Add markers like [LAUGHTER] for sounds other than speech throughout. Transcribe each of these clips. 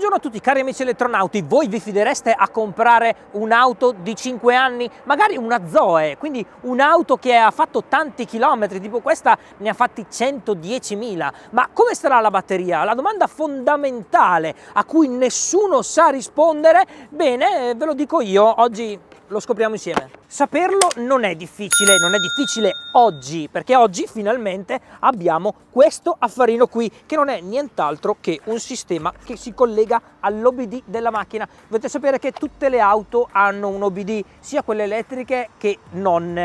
Buongiorno a tutti cari amici elettronauti, voi vi fidereste a comprare un'auto di 5 anni? Magari una Zoe, quindi un'auto che ha fatto tanti chilometri, tipo questa ne ha fatti 110.000. Ma come sarà la batteria? La domanda fondamentale a cui nessuno sa rispondere, bene, eh, ve lo dico io, oggi lo scopriamo insieme. Saperlo non è difficile, non è difficile oggi, perché oggi finalmente abbiamo questo affarino qui, che non è nient'altro che un sistema che si collega all'OBD della macchina. Dovete sapere che tutte le auto hanno un OBD, sia quelle elettriche che non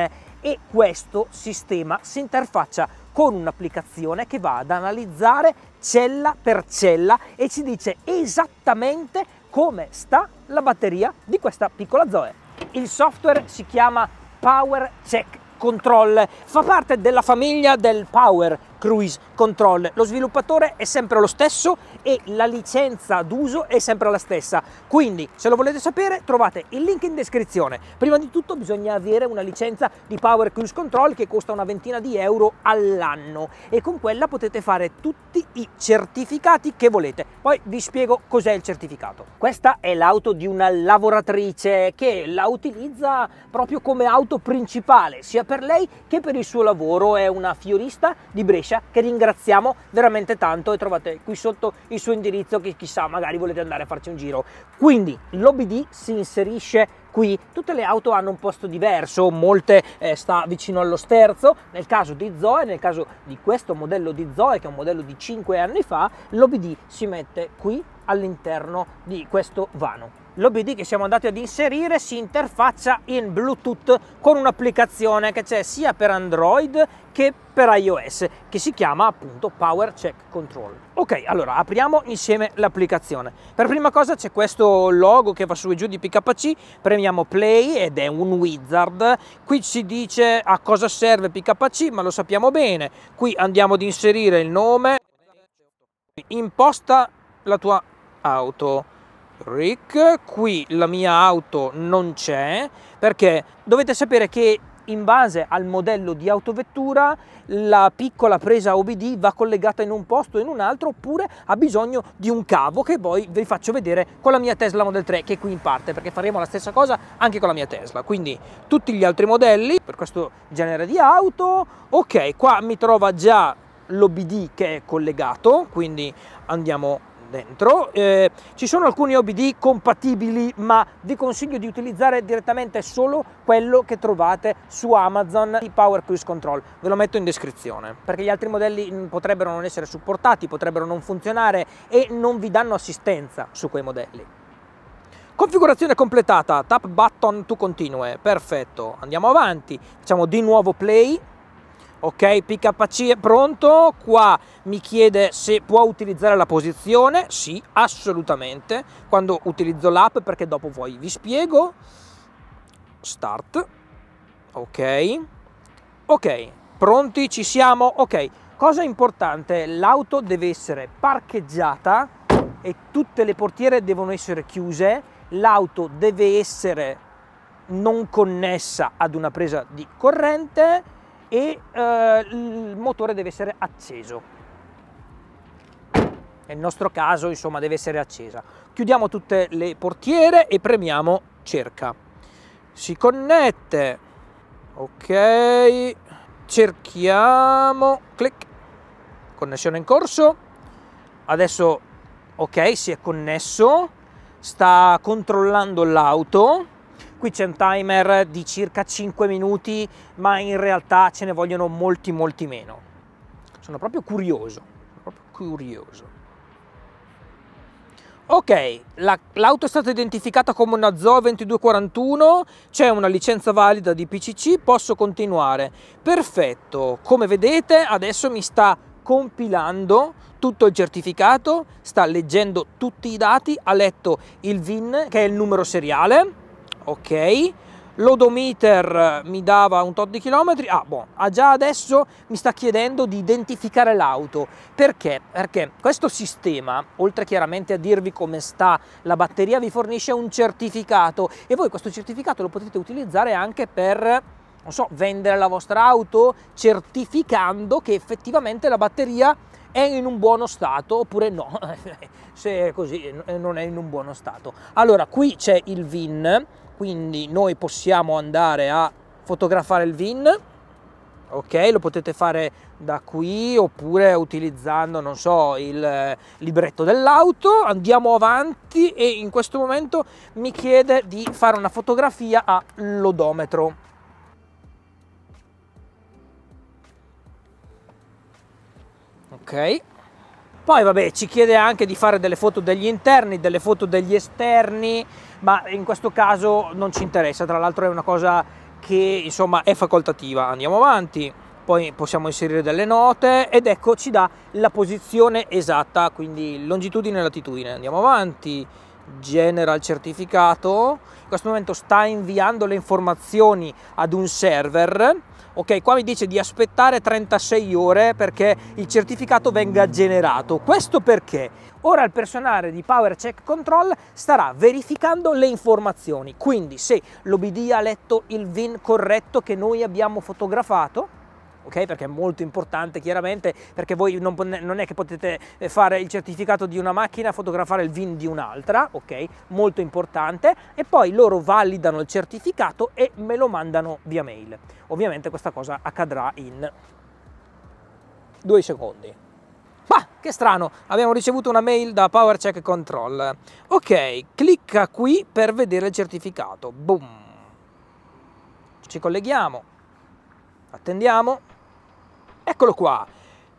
e questo sistema si interfaccia con un'applicazione che va ad analizzare cella per cella e ci dice esattamente come sta la batteria di questa piccola Zoe. Il software si chiama Power Check Control, fa parte della famiglia del Power cruise control. Lo sviluppatore è sempre lo stesso e la licenza d'uso è sempre la stessa. Quindi, se lo volete sapere, trovate il link in descrizione. Prima di tutto bisogna avere una licenza di Power Cruise Control che costa una ventina di euro all'anno e con quella potete fare tutti i certificati che volete. Poi vi spiego cos'è il certificato. Questa è l'auto di una lavoratrice che la utilizza proprio come auto principale, sia per lei che per il suo lavoro. È una fiorista di Brescia Felicia che ringraziamo veramente tanto e trovate qui sotto il suo indirizzo che chissà magari volete andare a farci un giro. Quindi l'OBD si inserisce qui tutte le auto hanno un posto diverso, molte eh, sta vicino allo sterzo, nel caso di Zoe, nel caso di questo modello di Zoe che è un modello di 5 anni fa, l'OBD si mette qui all'interno di questo vano l'OBD che siamo andati ad inserire si interfaccia in Bluetooth con un'applicazione che c'è sia per Android che per iOS che si chiama appunto Power Check Control. Ok, allora apriamo insieme l'applicazione. Per prima cosa c'è questo logo che va su e giù di PKC, premiamo play ed è un wizard. Qui ci dice a cosa serve PKC, ma lo sappiamo bene. Qui andiamo ad inserire il nome, imposta la tua auto Rick, qui la mia auto non c'è perché dovete sapere che in base al modello di autovettura la piccola presa OBD va collegata in un posto o in un altro oppure ha bisogno di un cavo che poi vi faccio vedere con la mia Tesla Model 3 che è qui in parte perché faremo la stessa cosa anche con la mia Tesla quindi tutti gli altri modelli per questo genere di auto ok qua mi trova già l'OBD che è collegato quindi andiamo dentro. Eh, ci sono alcuni OBD compatibili, ma vi consiglio di utilizzare direttamente solo quello che trovate su Amazon di Power Cruise Control. Ve lo metto in descrizione, perché gli altri modelli mm, potrebbero non essere supportati, potrebbero non funzionare e non vi danno assistenza su quei modelli. Configurazione completata, tap button to continue, perfetto, andiamo avanti, facciamo di nuovo play, ok PKC è pronto qua mi chiede se può utilizzare la posizione sì assolutamente quando utilizzo l'app perché dopo poi vi spiego start ok ok pronti ci siamo ok cosa importante l'auto deve essere parcheggiata e tutte le portiere devono essere chiuse l'auto deve essere non connessa ad una presa di corrente e eh, il motore deve essere acceso. Nel nostro caso, insomma, deve essere accesa. Chiudiamo tutte le portiere e premiamo cerca. Si connette. Ok. Cerchiamo. Clic. Connessione in corso. Adesso, ok, si è connesso. Sta controllando l'auto qui c'è un timer di circa 5 minuti ma in realtà ce ne vogliono molti molti meno sono proprio curioso sono proprio curioso Ok, l'auto la, è stata identificata come una ZOE 2241, c'è una licenza valida di PCC, posso continuare. Perfetto, come vedete adesso mi sta compilando tutto il certificato, sta leggendo tutti i dati, ha letto il VIN che è il numero seriale, ok l'odometer eh, mi dava un tot di chilometri, ah boh, ah, già adesso mi sta chiedendo di identificare l'auto. Perché? Perché questo sistema, oltre chiaramente a dirvi come sta la batteria, vi fornisce un certificato e voi questo certificato lo potete utilizzare anche per non so, vendere la vostra auto certificando che effettivamente la batteria è in un buono stato oppure no, [LAUGHS] se è così non è in un buono stato. Allora, qui c'è il VIN quindi noi possiamo andare a fotografare il VIN ok lo potete fare da qui oppure utilizzando non so il eh, libretto dell'auto andiamo avanti e in questo momento mi chiede di fare una fotografia all'odometro ok poi vabbè ci chiede anche di fare delle foto degli interni, delle foto degli esterni, ma in questo caso non ci interessa, tra l'altro è una cosa che insomma è facoltativa. Andiamo avanti, poi possiamo inserire delle note ed ecco ci dà la posizione esatta, quindi longitudine e latitudine. Andiamo avanti, genera il certificato, in questo momento sta inviando le informazioni ad un server ok qua mi dice di aspettare 36 ore perché il certificato venga generato questo perché ora il personale di power check control starà verificando le informazioni quindi se l'obd ha letto il vin corretto che noi abbiamo fotografato ok? Perché è molto importante chiaramente, perché voi non, non, è che potete eh, fare il certificato di una macchina, fotografare il VIN di un'altra, ok? Molto importante, e poi loro validano il certificato e me lo mandano via mail. Ovviamente questa cosa accadrà in due secondi. Ma che strano, abbiamo ricevuto una mail da PowerCheck Control. Ok, clicca qui per vedere il certificato. Boom. Ci colleghiamo. Attendiamo. Eccolo qua.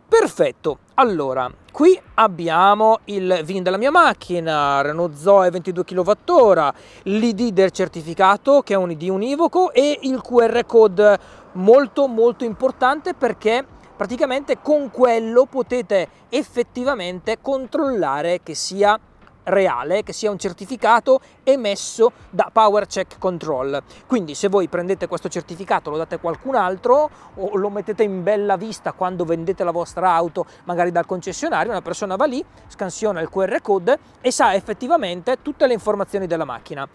Perfetto, allora qui abbiamo il VIN della mia macchina, Renault Zoe 22 kWh, l'ID del certificato che è un ID univoco e il QR code molto molto importante perché praticamente con quello potete effettivamente controllare che sia reale, che sia un certificato emesso da Power Check Control. Quindi se voi prendete questo certificato, lo date a qualcun altro o lo mettete in bella vista quando vendete la vostra auto, magari dal concessionario, una persona va lì, scansiona il QR code e sa effettivamente tutte le informazioni della macchina.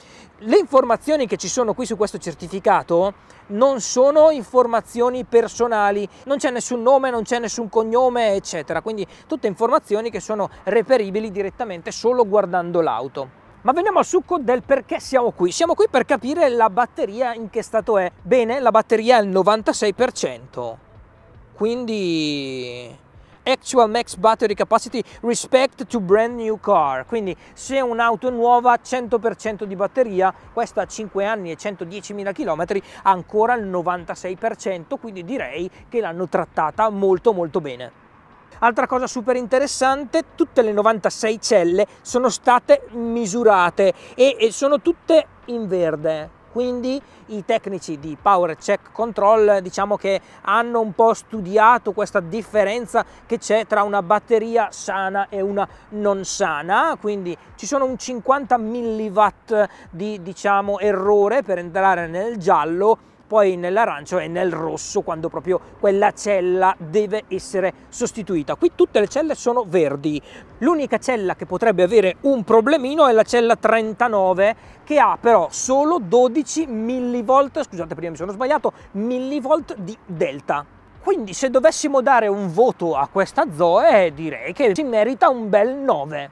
Le informazioni che ci sono qui su questo certificato non sono informazioni personali, non c'è nessun nome, non c'è nessun cognome, eccetera. Quindi tutte informazioni che sono reperibili direttamente solo guardando guardando l'auto. Ma veniamo al succo del perché siamo qui. Siamo qui per capire la batteria in che stato è. Bene, la batteria è al 96%. Quindi actual max battery capacity respect to brand new car. Quindi se un'auto è nuova 100% di batteria, questa a 5 anni e 110.000 km ancora il 96%, quindi direi che l'hanno trattata molto molto bene. Altra cosa super interessante, tutte le 96 celle sono state misurate e, e sono tutte in verde quindi i tecnici di Power Check Control diciamo che hanno un po' studiato questa differenza che c'è tra una batteria sana e una non sana, quindi ci sono un 50 mW di diciamo, errore per entrare nel giallo poi nell'arancio e nel rosso quando proprio quella cella deve essere sostituita. Qui tutte le celle sono verdi, l'unica cella che potrebbe avere un problemino è la cella 39 che ha però solo 12 millivolt, scusate prima mi sono sbagliato, millivolt di delta. Quindi se dovessimo dare un voto a questa Zoe direi che si merita un bel 9.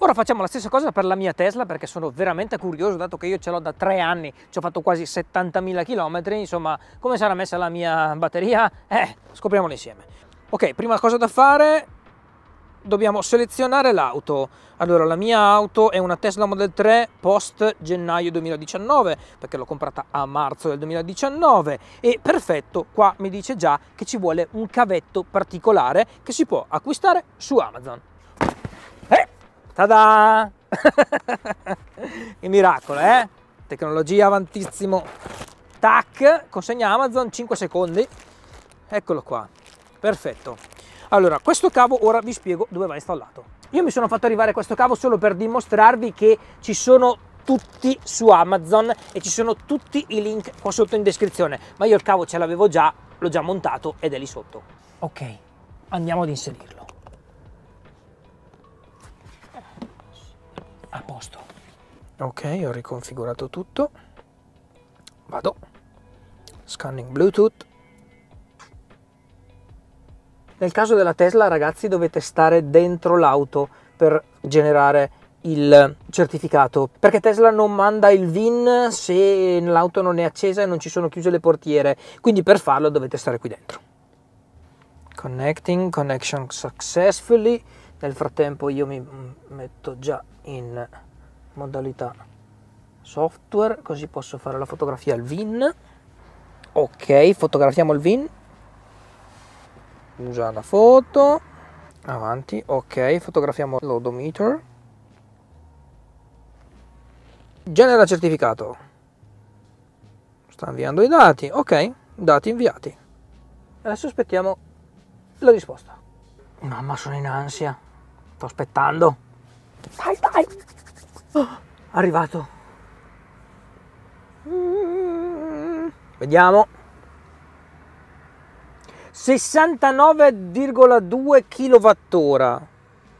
Ora facciamo la stessa cosa per la mia Tesla perché sono veramente curioso dato che io ce l'ho da tre anni, ci ho fatto quasi 70.000 km, insomma come sarà messa la mia batteria? Eh, scopriamolo insieme. Ok, prima cosa da fare, dobbiamo selezionare l'auto. Allora, la mia auto è una Tesla Model 3 post gennaio 2019, perché l'ho comprata a marzo del 2019 e perfetto, qua mi dice già che ci vuole un cavetto particolare che si può acquistare su Amazon. Eh! Tada! Il [LAUGHS] miracolo, eh? Tecnologia avantissimo. Tac, consegna Amazon 5 secondi. Eccolo qua. Perfetto. Allora, questo cavo ora vi spiego dove va installato. Io mi sono fatto arrivare questo cavo solo per dimostrarvi che ci sono tutti su Amazon e ci sono tutti i link qua sotto in descrizione, ma io il cavo ce l'avevo già, l'ho già montato ed è lì sotto. Ok, andiamo ad inserirlo. a posto. Ok, ho riconfigurato tutto. Vado. Scanning Bluetooth. Nel caso della Tesla, ragazzi, dovete stare dentro l'auto per generare il certificato perché Tesla non manda il VIN se l'auto non è accesa e non ci sono chiuse le portiere quindi per farlo dovete stare qui dentro connecting connection successfully nel frattempo io mi metto già in modalità software, così posso fare la fotografia al VIN. Ok, fotografiamo il VIN. Usa la foto. Avanti, ok, fotografiamo l'odometer. Genera certificato. Sta inviando i dati, ok, dati inviati. Adesso aspettiamo la risposta. Mamma, sono in ansia. Sto aspettando. Dai, dai. Oh, arrivato. Mm. Vediamo. 69,2 kWh.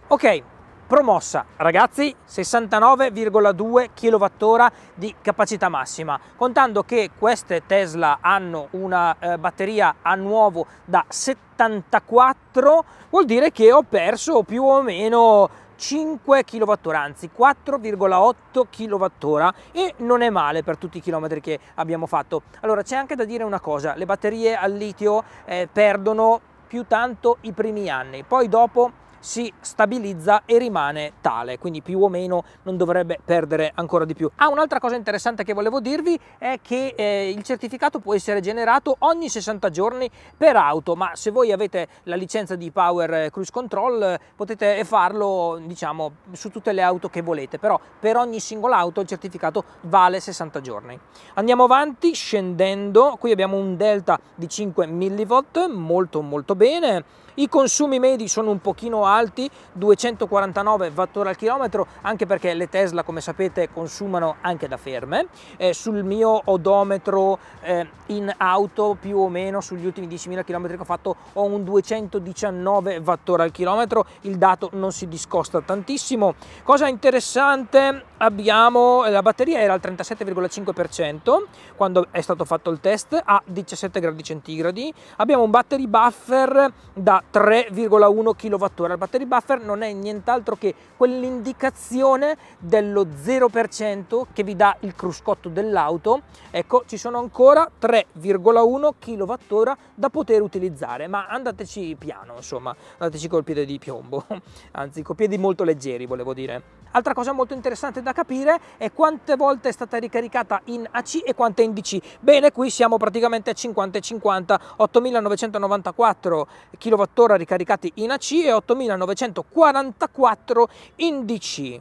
Ok, promossa ragazzi 69,2 kWh di capacità massima contando che queste Tesla hanno una eh, batteria a nuovo da 74 vuol dire che ho perso più o meno 5 kWh, anzi 4,8 kWh e non è male per tutti i chilometri che abbiamo fatto. Allora c'è anche da dire una cosa, le batterie al litio eh, perdono più tanto i primi anni, poi dopo si stabilizza e rimane tale, quindi più o meno non dovrebbe perdere ancora di più. Ah, un'altra cosa interessante che volevo dirvi è che eh, il certificato può essere generato ogni 60 giorni per auto, ma se voi avete la licenza di Power Cruise Control potete farlo, diciamo, su tutte le auto che volete, però per ogni singola auto il certificato vale 60 giorni. Andiamo avanti scendendo, qui abbiamo un delta di 5 millivolt molto molto bene i consumi medi sono un pochino alti, 249 Wh al chilometro, anche perché le Tesla, come sapete, consumano anche da ferme. Eh, sul mio odometro eh, in auto, più o meno sugli ultimi 10.000 km che ho fatto, ho un 219 Wh al chilometro, il dato non si discosta tantissimo. Cosa interessante abbiamo eh, la batteria era al 37,5% quando è stato fatto il test a 17 gradi centigradi abbiamo un battery buffer da 3,1 kWh il battery buffer non è nient'altro che quell'indicazione dello 0% che vi dà il cruscotto dell'auto ecco ci sono ancora 3,1 kWh da poter utilizzare ma andateci piano insomma andateci col piede di piombo [LAUGHS] anzi con piedi molto leggeri volevo dire altra cosa molto interessante da capire è quante volte è stata ricaricata in AC e quante in DC. Bene, qui siamo praticamente a 50 e 50, 8994 kWh ricaricati in AC e 8944 in DC.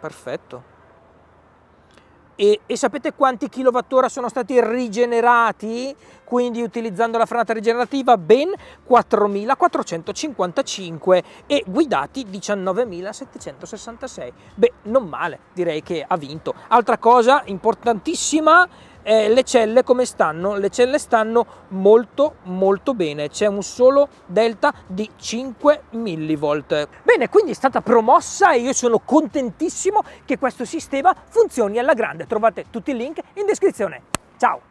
Perfetto. E, e, sapete quanti kilowattora sono stati rigenerati quindi utilizzando la frenata rigenerativa ben 4.455 e guidati 19.766 beh non male direi che ha vinto altra cosa importantissima eh, le celle come stanno? Le celle stanno molto molto bene, c'è un solo delta di 5 millivolt. Bene, quindi è stata promossa e io sono contentissimo che questo sistema funzioni alla grande. Trovate tutti i link in descrizione. Ciao!